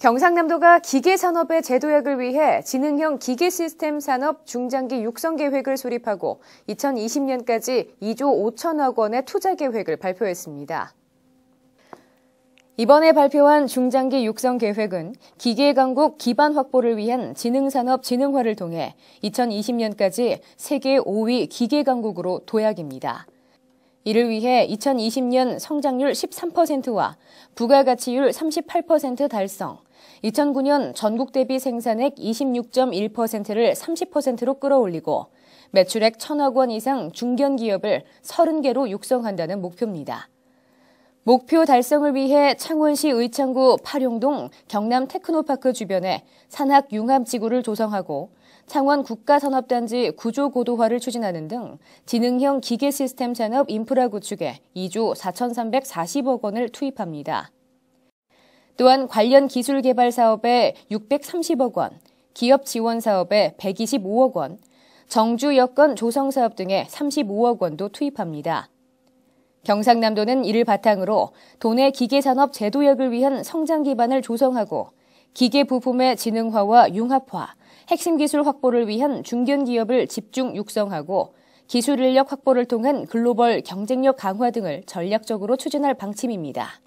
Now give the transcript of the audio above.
경상남도가 기계산업의 제도약을 위해 지능형 기계 시스템 산업 중장기 육성 계획을 수립하고 2020년까지 2조 5천억 원의 투자 계획을 발표했습니다. 이번에 발표한 중장기 육성 계획은 기계 강국 기반 확보를 위한 지능산업 진흥화를 통해 2020년까지 세계 5위 기계 강국으로 도약입니다. 이를 위해 2020년 성장률 13%와 부가가치율 38% 달성, 2009년 전국 대비 생산액 26.1%를 30%로 끌어올리고 매출액 1 0 0 0억원 이상 중견기업을 30개로 육성한다는 목표입니다. 목표 달성을 위해 창원시 의창구 파룡동 경남 테크노파크 주변에 산악 융합 지구를 조성하고 창원 국가산업단지 구조 고도화를 추진하는 등 지능형 기계 시스템 산업 인프라 구축에 2조 4,340억 원을 투입합니다. 또한 관련 기술 개발 사업에 630억 원, 기업 지원 사업에 125억 원, 정주 여건 조성 사업 등에 35억 원도 투입합니다. 경상남도는 이를 바탕으로 도내 기계산업 제도역을 위한 성장 기반을 조성하고 기계 부품의 지능화와 융합화, 핵심 기술 확보를 위한 중견 기업을 집중 육성하고 기술 인력 확보를 통한 글로벌 경쟁력 강화 등을 전략적으로 추진할 방침입니다.